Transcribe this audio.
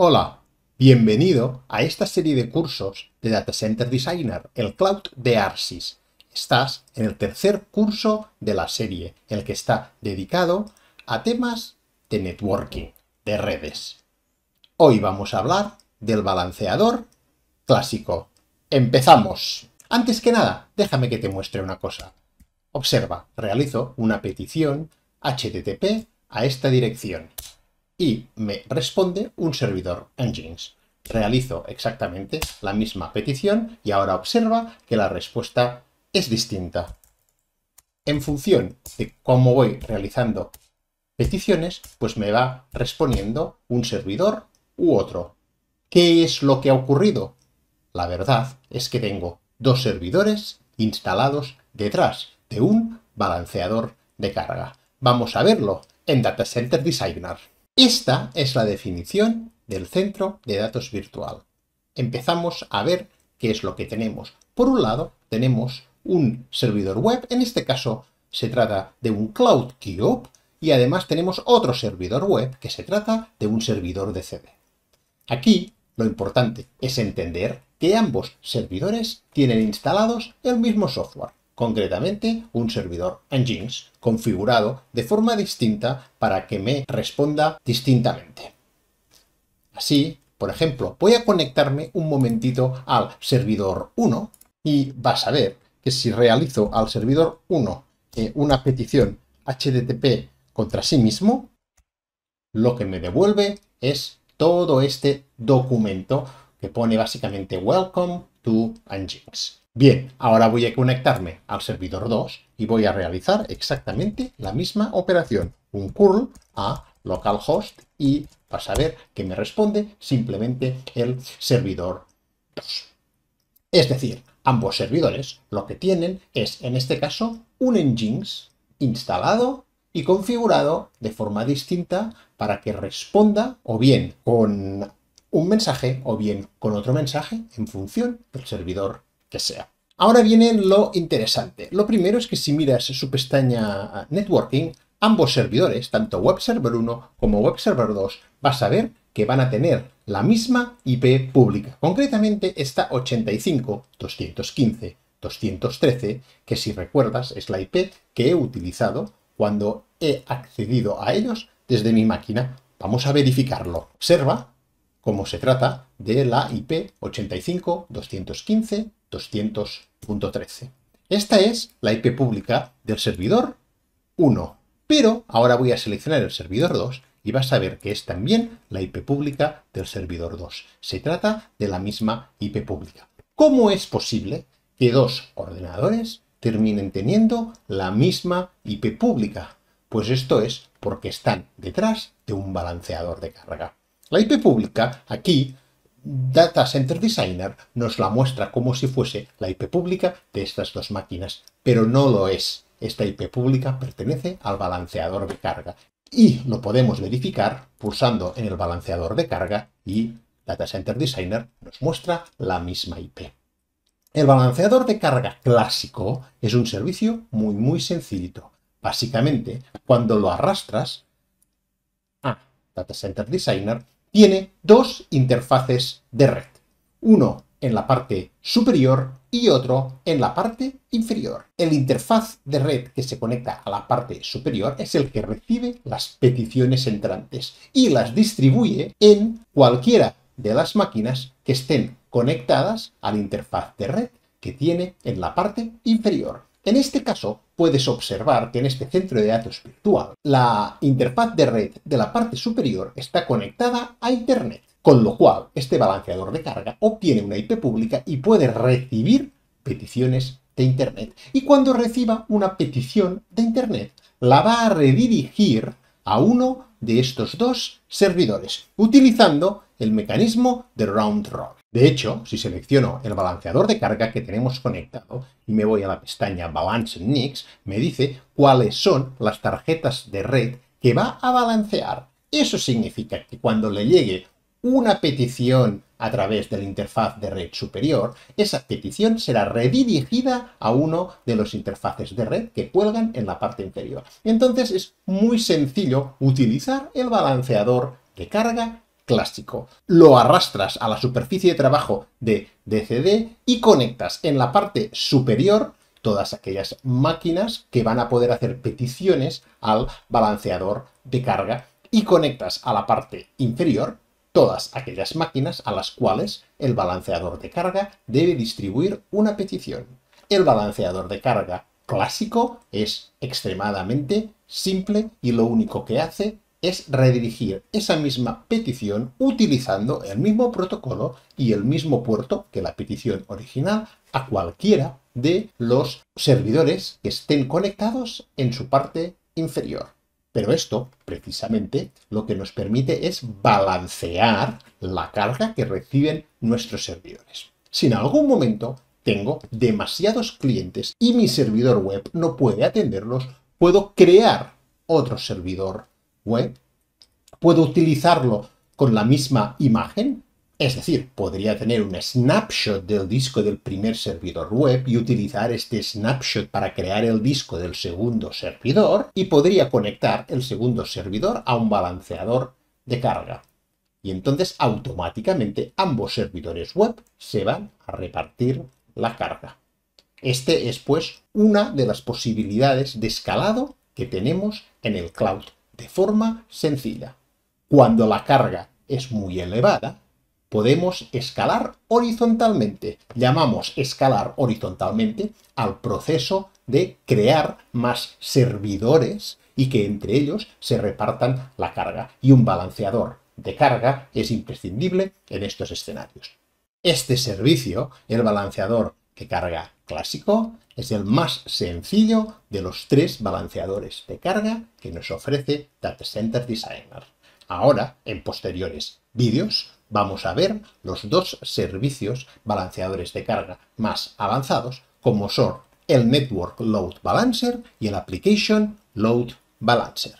Hola, bienvenido a esta serie de cursos de Data Center Designer, el Cloud de Arsis. Estás en el tercer curso de la serie, el que está dedicado a temas de networking, de redes. Hoy vamos a hablar del balanceador clásico. ¡Empezamos! Antes que nada, déjame que te muestre una cosa. Observa, realizo una petición HTTP a esta dirección y me responde un servidor Engines. Realizo exactamente la misma petición y ahora observa que la respuesta es distinta. En función de cómo voy realizando peticiones, pues me va respondiendo un servidor u otro. ¿Qué es lo que ha ocurrido? La verdad es que tengo dos servidores instalados detrás de un balanceador de carga. Vamos a verlo en Data Center Designer. Esta es la definición del centro de datos virtual. Empezamos a ver qué es lo que tenemos. Por un lado, tenemos un servidor web, en este caso se trata de un Cloud Cube, y además tenemos otro servidor web que se trata de un servidor de CD. Aquí lo importante es entender que ambos servidores tienen instalados el mismo software concretamente un servidor Nginx configurado de forma distinta para que me responda distintamente. Así, por ejemplo, voy a conectarme un momentito al servidor 1 y vas a ver que si realizo al servidor 1 eh, una petición HTTP contra sí mismo, lo que me devuelve es todo este documento que pone básicamente Welcome to Nginx. Bien, ahora voy a conectarme al servidor 2 y voy a realizar exactamente la misma operación, un curl a localhost y vas a ver que me responde simplemente el servidor 2. Es decir, ambos servidores lo que tienen es, en este caso, un Nginx instalado y configurado de forma distinta para que responda o bien con un mensaje o bien con otro mensaje en función del servidor que sea. Ahora viene lo interesante. Lo primero es que si miras su pestaña ah, Networking, ambos servidores, tanto Web Server 1 como Web Server 2, vas a ver que van a tener la misma IP pública. Concretamente esta 85.215.213, que si recuerdas es la IP que he utilizado cuando he accedido a ellos desde mi máquina. Vamos a verificarlo. Observa como se trata de la IP 85.215.200.13. Esta es la IP pública del servidor 1, pero ahora voy a seleccionar el servidor 2 y vas a ver que es también la IP pública del servidor 2. Se trata de la misma IP pública. ¿Cómo es posible que dos ordenadores terminen teniendo la misma IP pública? Pues esto es porque están detrás de un balanceador de carga. La IP pública, aquí, Data Center Designer nos la muestra como si fuese la IP pública de estas dos máquinas, pero no lo es. Esta IP pública pertenece al balanceador de carga y lo podemos verificar pulsando en el balanceador de carga y Data Center Designer nos muestra la misma IP. El balanceador de carga clásico es un servicio muy muy sencillito. Básicamente, cuando lo arrastras a ah. Data Center Designer, tiene dos interfaces de red, uno en la parte superior y otro en la parte inferior. El interfaz de red que se conecta a la parte superior es el que recibe las peticiones entrantes y las distribuye en cualquiera de las máquinas que estén conectadas al interfaz de red que tiene en la parte inferior. En este caso, puedes observar que en este centro de datos virtual, la interfaz de red de la parte superior está conectada a Internet, con lo cual este balanceador de carga obtiene una IP pública y puede recibir peticiones de Internet. Y cuando reciba una petición de Internet, la va a redirigir a uno de estos dos servidores, utilizando el mecanismo de round robin. De hecho, si selecciono el balanceador de carga que tenemos conectado y me voy a la pestaña Balance Nix, me dice cuáles son las tarjetas de red que va a balancear. Eso significa que cuando le llegue una petición a través de la interfaz de red superior, esa petición será redirigida a uno de los interfaces de red que cuelgan en la parte inferior. Entonces es muy sencillo utilizar el balanceador de carga clásico. Lo arrastras a la superficie de trabajo de DCD y conectas en la parte superior todas aquellas máquinas que van a poder hacer peticiones al balanceador de carga y conectas a la parte inferior todas aquellas máquinas a las cuales el balanceador de carga debe distribuir una petición. El balanceador de carga clásico es extremadamente simple y lo único que hace es redirigir esa misma petición utilizando el mismo protocolo y el mismo puerto que la petición original a cualquiera de los servidores que estén conectados en su parte inferior. Pero esto, precisamente, lo que nos permite es balancear la carga que reciben nuestros servidores. Si en algún momento tengo demasiados clientes y mi servidor web no puede atenderlos, puedo crear otro servidor web, puedo utilizarlo con la misma imagen es decir, podría tener un snapshot del disco del primer servidor web y utilizar este snapshot para crear el disco del segundo servidor y podría conectar el segundo servidor a un balanceador de carga. Y entonces automáticamente ambos servidores web se van a repartir la carga. Este es pues una de las posibilidades de escalado que tenemos en el cloud de forma sencilla. Cuando la carga es muy elevada, podemos escalar horizontalmente. Llamamos escalar horizontalmente al proceso de crear más servidores y que entre ellos se repartan la carga. Y un balanceador de carga es imprescindible en estos escenarios. Este servicio, el balanceador de carga clásico, es el más sencillo de los tres balanceadores de carga que nos ofrece Data Center Designer. Ahora, en posteriores vídeos, vamos a ver los dos servicios balanceadores de carga más avanzados como son el Network Load Balancer y el Application Load Balancer.